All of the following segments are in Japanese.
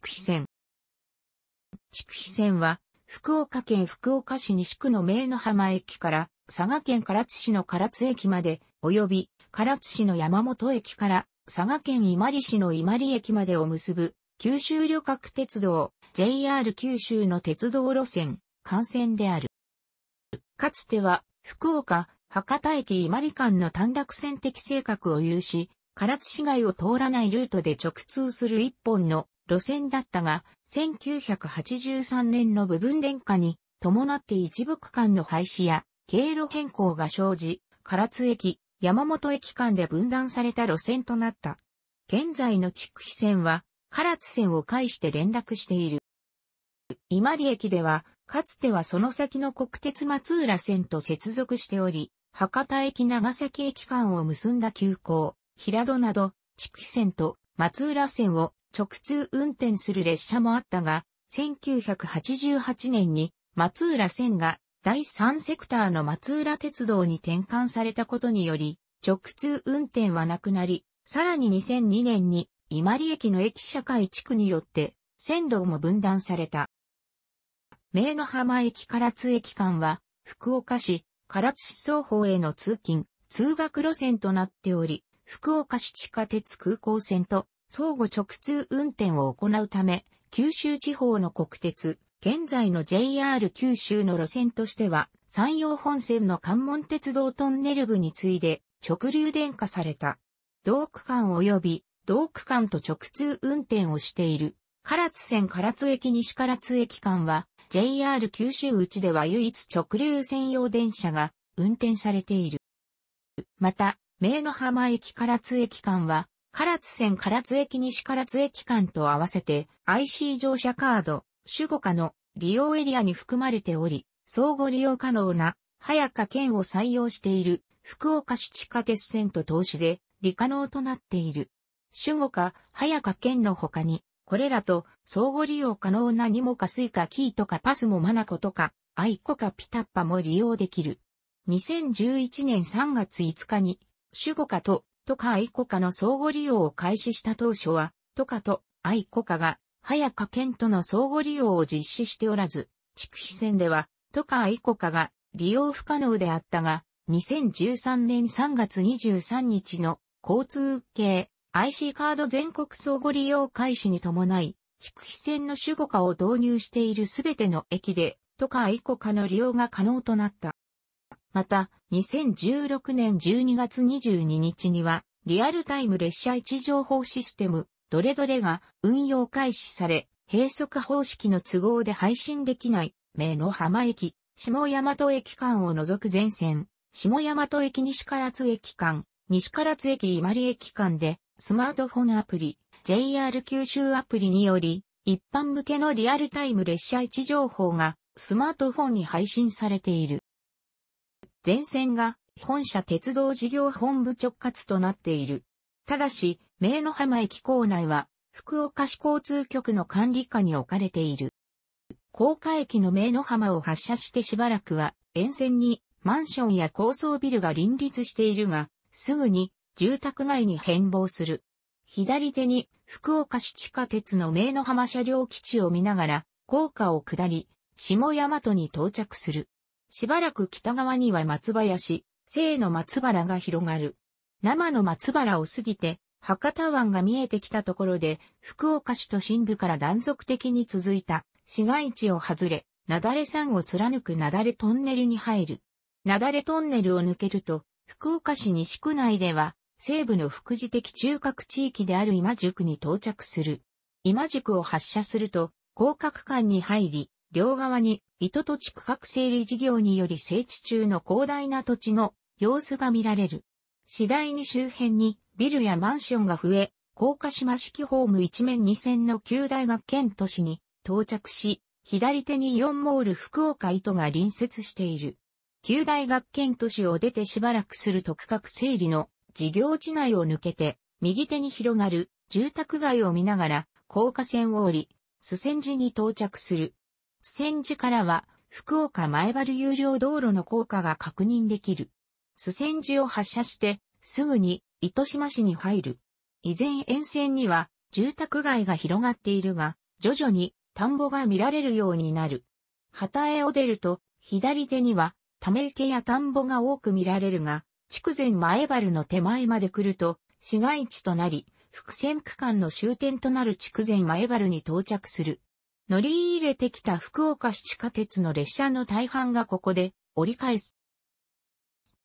地区線。筑肥線は、福岡県福岡市西区の名の浜駅から、佐賀県唐津市の唐津駅まで、及び、唐津市の山本駅から、佐賀県伊万里市の伊万里駅までを結ぶ、九州旅客鉄道、JR 九州の鉄道路線、幹線である。かつては、福岡、博多駅伊万里間の短絡線的性格を有し、唐津市街を通らないルートで直通する一本の路線だったが、1983年の部分電化に伴って一部区間の廃止や経路変更が生じ、唐津駅、山本駅間で分断された路線となった。現在の筑肥線は、唐津線を介して連絡している。今里駅では、かつてはその先の国鉄松浦線と接続しており、博多駅長崎駅間を結んだ急行、平戸など、筑肥線と松浦線を直通運転する列車もあったが、1988年に松浦線が第3セクターの松浦鉄道に転換されたことにより、直通運転はなくなり、さらに2002年に伊万里駅の駅社会地区によって線路も分断された。名の浜駅唐津駅間は、福岡市、唐津市双方への通勤、通学路線となっており、福岡市地下鉄空港線と相互直通運転を行うため、九州地方の国鉄、現在の JR 九州の路線としては、山陽本線の関門鉄道トンネル部に次いで直流電化された。同区間及び同区間と直通運転をしている。唐津線唐津駅西唐津駅間は JR 九州内では唯一直流専用電車が運転されている。また、明の浜駅唐津駅間は唐津線唐津駅西唐津駅間と合わせて IC 乗車カード、守護課の利用エリアに含まれており、相互利用可能な、早か県を採用している福岡市地下鉄線と投資で、利可能となっている。守護課、早か県の他に、これらと相互利用可能なにもかスイカキーとかパスもマナコとか、アイコかピタッパも利用できる。2011年3月5日に、守護課とトカ・アイコカの相互利用を開始した当初は、トカとアイコカが、早か県との相互利用を実施しておらず、区肥線では、トカ・アイコカが利用不可能であったが、2013年3月23日の交通系 IC カード全国相互利用開始に伴い、区肥線の主護化を導入しているすべての駅で、トカ・アイコカの利用が可能となった。また、2016年12月22日には、リアルタイム列車位置情報システム、どれどれが運用開始され、閉塞方式の都合で配信できない、名の浜駅、下大和駅間を除く全線、下大和駅西唐津駅間、西唐津駅伊万里駅間で、スマートフォンアプリ、JR 九州アプリにより、一般向けのリアルタイム列車位置情報がスマートフォンに配信されている。全線が本社鉄道事業本部直轄となっている。ただし、名の浜駅構内は福岡市交通局の管理下に置かれている。高架駅の名の浜を発車してしばらくは沿線にマンションや高層ビルが林立しているが、すぐに住宅街に変貌する。左手に福岡市地下鉄の名の浜車両基地を見ながら、高架を下り、下大和に到着する。しばらく北側には松林、西の松原が広がる。生の松原を過ぎて、博多湾が見えてきたところで、福岡市都心部から断続的に続いた市街地を外れ、なだれ山を貫くなだれトンネルに入る。なだれトンネルを抜けると、福岡市西区内では、西部の副次的中核地域である今宿に到着する。今宿を発車すると、広角間に入り、両側に糸土地区画整理事業により整地中の広大な土地の様子が見られる。次第に周辺にビルやマンションが増え、高架島式ホーム一面二線の旧大学県都市に到着し、左手にイオンモール福岡糸が隣接している。旧大学県都市を出てしばらくすると区画整理の事業地内を抜けて、右手に広がる住宅街を見ながら、高架線を降り、須仙寺に到着する。千住からは、福岡前原有料道路の効果が確認できる。須センを発車して、すぐに糸島市に入る。以前沿線には住宅街が広がっているが、徐々に田んぼが見られるようになる。旗へを出ると、左手にはため池や田んぼが多く見られるが、筑前前原の手前まで来ると、市街地となり、伏線区間の終点となる筑前前原に到着する。乗り入れてきた福岡市地下鉄の列車の大半がここで折り返す。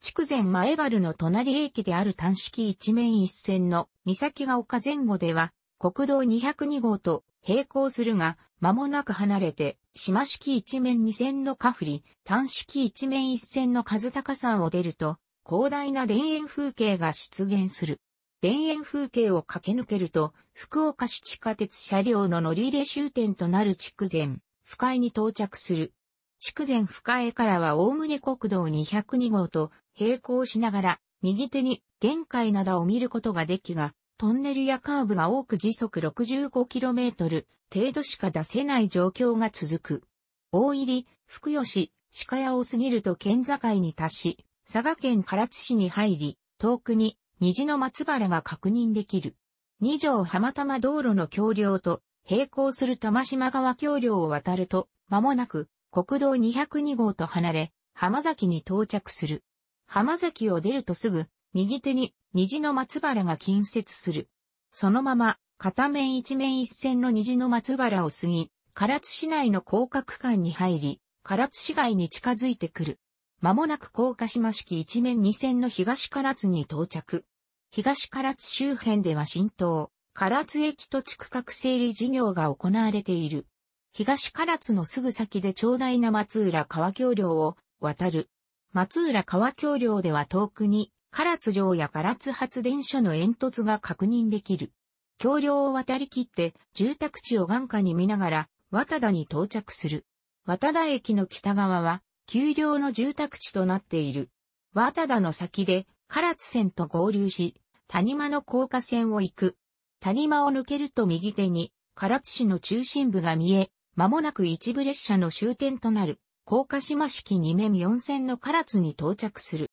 筑前前原の隣駅である単式一面一線の三崎が丘前後では国道202号と並行するが、間もなく離れて、島式一面二線のカフリ、単式一面一線の数高さを出ると、広大な田園風景が出現する。田園風景を駆け抜けると、福岡市地下鉄車両の乗り入れ終点となる筑前、深江に到着する。筑前深江からはおおむね国道202号と並行しながら、右手に玄界灘を見ることができが、トンネルやカーブが多く時速 65km 程度しか出せない状況が続く。大入、り、福吉、鹿屋を過ぎると県境に達し、佐賀県唐津市に入り、遠くに虹の松原が確認できる。二条浜玉道路の橋梁と並行する玉島川橋梁を渡ると、間もなく国道202号と離れ、浜崎に到着する。浜崎を出るとすぐ、右手に虹の松原が近接する。そのまま、片面一面一線の虹の松原を過ぎ、唐津市内の広角間に入り、唐津市街に近づいてくる。間もなく高架島式一面二線の東唐津に到着。東唐津周辺では新東、唐津駅と地区画整理事業が行われている。東唐津のすぐ先で長大な松浦川橋梁を渡る。松浦川橋梁では遠くに唐津城や唐津発電所の煙突が確認できる。橋梁を渡り切って住宅地を眼下に見ながら、渡田に到着する。渡田駅の北側は丘陵の住宅地となっている。和田の先で唐津線と合流し、谷間の高架線を行く。谷間を抜けると右手に唐津市の中心部が見え、間もなく一部列車の終点となる、高架島式二面四線の唐津に到着する。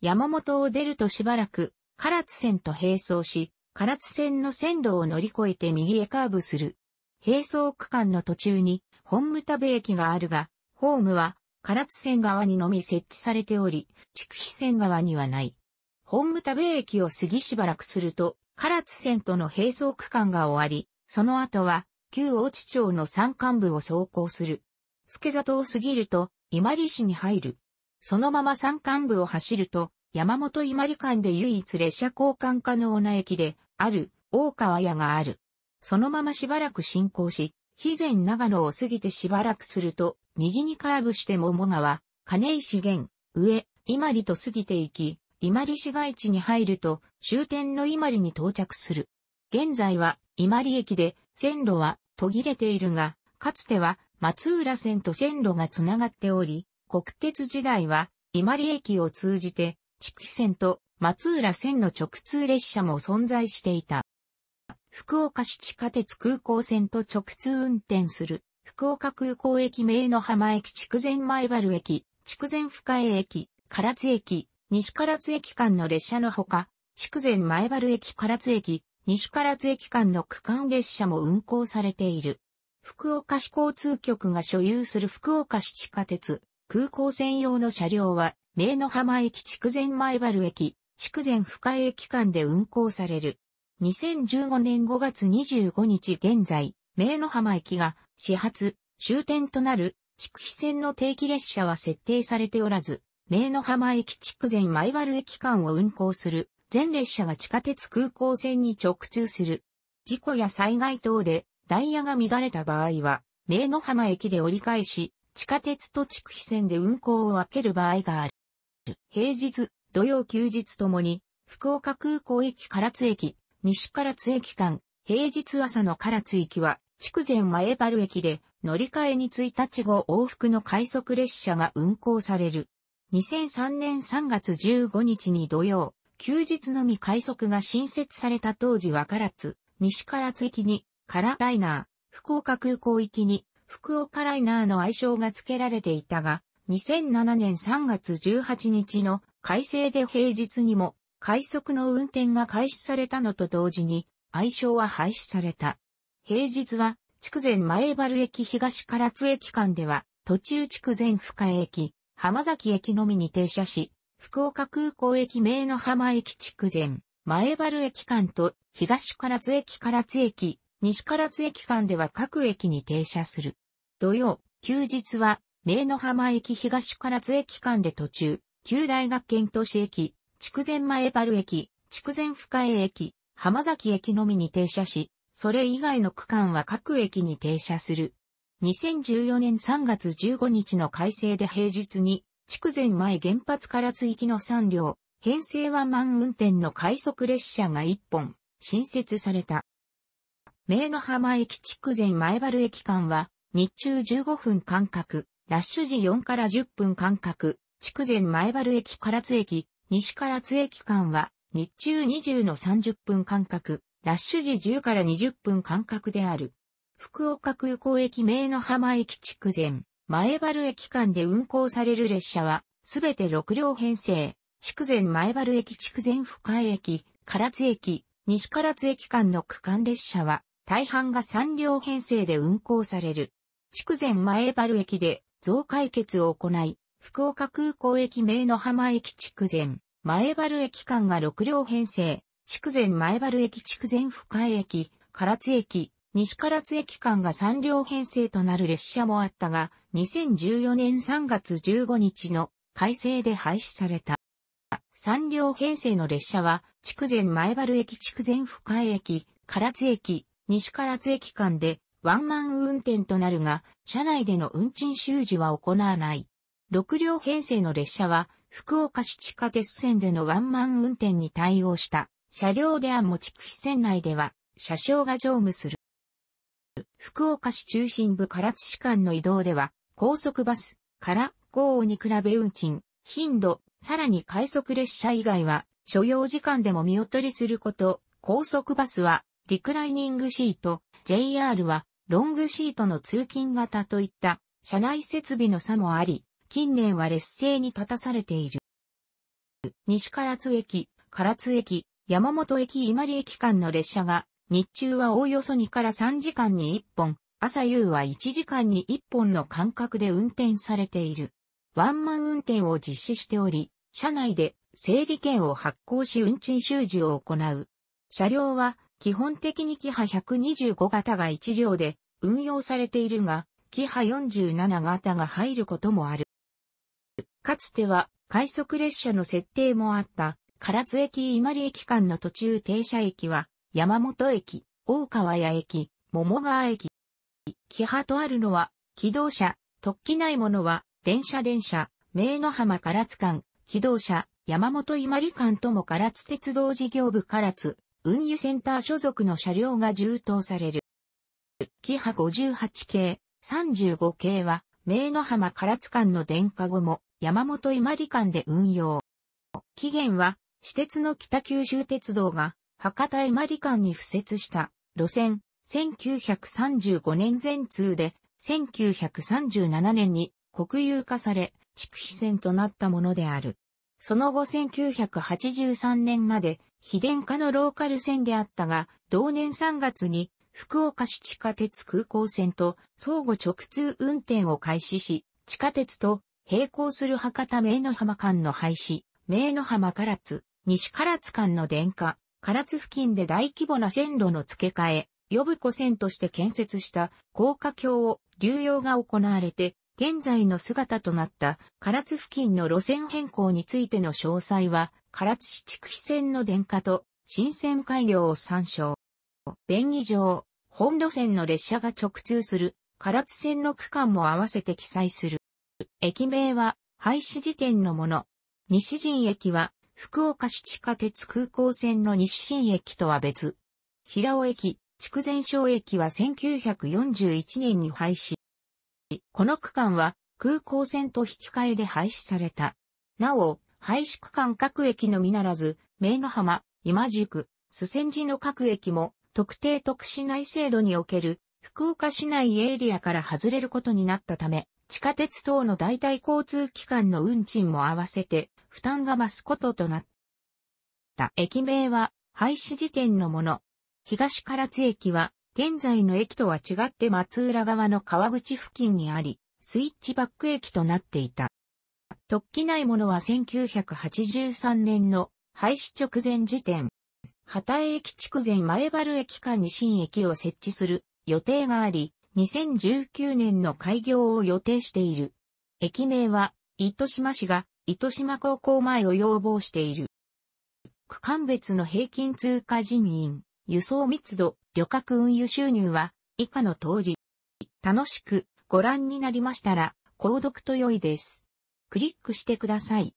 山本を出るとしばらく、唐津線と並走し、唐津線の線路を乗り越えて右へカーブする。並走区間の途中に、本無田部駅があるが、ホームは唐津線側にのみ設置されており、筑肥線側にはない。本牟田部駅を過ぎしばらくすると、唐津線との並走区間が終わり、その後は、旧大地町の山間部を走行する。助里を過ぎると、伊万里市に入る。そのまま山間部を走ると、山本伊万里間で唯一列車交換可能な駅で、ある、大川屋がある。そのまましばらく進行し、肥前長野を過ぎてしばらくすると、右にカーブして桃川、金石源、上、伊万里と過ぎていき、伊万里市街地に入ると、終点の伊万里に到着する。現在は伊万里駅で、線路は途切れているが、かつては松浦線と線路がつながっており、国鉄時代は伊万里駅を通じて、地区線と松浦線の直通列車も存在していた。福岡市地下鉄空港線と直通運転する、福岡空港駅名の浜駅筑前前原駅、筑前深江駅、唐津駅、西唐津駅間の列車のほか、筑前前原駅唐津駅、西唐津駅間の区間列車も運行されている。福岡市交通局が所有する福岡市地下鉄、空港専用の車両は、名の浜駅筑前前原駅、筑前深江駅間で運行される。2015年5月25日現在、名の浜駅が始発、終点となる筑肥線の定期列車は設定されておらず、名の浜駅筑前前原駅間を運行する全列車は地下鉄空港線に直通する。事故や災害等でダイヤが乱れた場合は、名の浜駅で折り返し、地下鉄と筑肥線で運行を分ける場合がある。平日、土曜休日ともに、福岡空港駅唐津駅、西唐津駅間、平日朝の唐津駅は、筑前前原駅で、乗り換えに1日後往復の快速列車が運行される。2003年3月15日に土曜、休日のみ快速が新設された当時は唐津、西唐津駅に、唐ラライナー、福岡空港行きに、福岡ライナーの愛称が付けられていたが、2007年3月18日の改正で平日にも快速の運転が開始されたのと同時に、愛称は廃止された。平日は、筑前前原駅東唐津駅間では、途中筑前深江駅、浜崎駅のみに停車し、福岡空港駅名の浜駅筑前、前原駅間と東唐津駅唐津駅、西唐津駅間では各駅に停車する。土曜、休日は、名の浜駅東唐津駅間で途中、旧大学県都市駅、筑前前原駅、筑前深江駅、浜崎駅のみに停車し、それ以外の区間は各駅に停車する。2014年3月15日の改正で平日に、筑前前原発から追記の3両、編成は満運転の快速列車が1本、新設された。名の浜駅筑前前原駅間は、日中15分間隔、ラッシュ時4から10分間隔、筑前前原駅唐津駅、西から津駅間は、日中20の30分間隔、ラッシュ時10から20分間隔である。福岡空港駅名の浜駅筑前、前原駅間で運行される列車は、すべて6両編成、筑前前原駅筑前深江駅、唐津駅、西唐津駅間の区間列車は、大半が3両編成で運行される。筑前前原駅で、増改決を行い、福岡空港駅名の浜駅筑前、前原駅間が6両編成、筑前前原駅筑前深江駅、唐津駅、西唐津駅間が3両編成となる列車もあったが、2014年3月15日の改正で廃止された。3両編成の列車は、筑前前原駅筑前深江駅、唐津駅、西唐津駅間でワンマン運転となるが、車内での運賃収受は行わない。6両編成の列車は、福岡市地下鉄線でのワンマン運転に対応した。車両では持ち区線内では、車掌が乗務する。福岡市中心部唐津市間の移動では、高速バスから豪雨に比べ運賃、頻度、さらに快速列車以外は、所要時間でも見劣りすること、高速バスは、リクライニングシート、JR は、ロングシートの通勤型といった、車内設備の差もあり、近年は劣勢に立たされている。西唐津駅、唐津駅、山本駅伊万里駅間の列車が、日中はおおよそ2から3時間に1本、朝夕は1時間に1本の間隔で運転されている。ワンマン運転を実施しており、車内で整理券を発行し運賃収受を行う。車両は基本的にキハ125型が1両で運用されているが、キハ47型が入ることもある。かつては快速列車の設定もあった、唐津駅伊万里駅間の途中停車駅は、山本駅、大川屋駅、桃川駅。木波とあるのは、機動車、突起ないものは、電車電車、名の浜唐津間、機動車、山本伊万里間とも唐津鉄道事業部唐津、運輸センター所属の車両が充当される。キハ58系、35系は、名の浜唐津間の電化後も、山本伊万里間で運用。期限は、私鉄の北九州鉄道が博多伊万里間に付設した路線、1935年全通で、1937年に国有化され、区非線となったものである。その後1983年まで、非電化のローカル線であったが、同年3月に福岡市地下鉄空港線と相互直通運転を開始し、地下鉄と並行する博多名の浜間の廃止、名の浜唐津、西唐津間の電化、唐津付近で大規模な線路の付け替え、呼ぶ湖線として建設した高架橋を流用が行われて、現在の姿となった唐津付近の路線変更についての詳細は、唐津市筑肥線の電化と新線改良を参照。便宜上、本路線の列車が直通する唐津線の区間も合わせて記載する。駅名は廃止時点のもの。西新駅は福岡市地下鉄空港線の西新駅とは別。平尾駅、筑前省駅は1941年に廃止。この区間は空港線と引き換えで廃止された。なお、廃止区間各駅のみならず、名の浜、今宿、須仙寺の各駅も特定特市内制度における福岡市内エリアから外れることになったため、地下鉄等の代替交通機関の運賃も合わせて負担が増すこととなった。駅名は廃止時点のもの。東唐津駅は現在の駅とは違って松浦側の川口付近にあり、スイッチバック駅となっていた。特記ないものは1983年の廃止直前時点。畑駅筑前前原駅か西新駅を設置する予定があり、2019年の開業を予定している。駅名は、糸島市が、糸島高校前を要望している。区間別の平均通過人員、輸送密度、旅客運輸収入は、以下の通り。楽しくご覧になりましたら、購読と良いです。クリックしてください。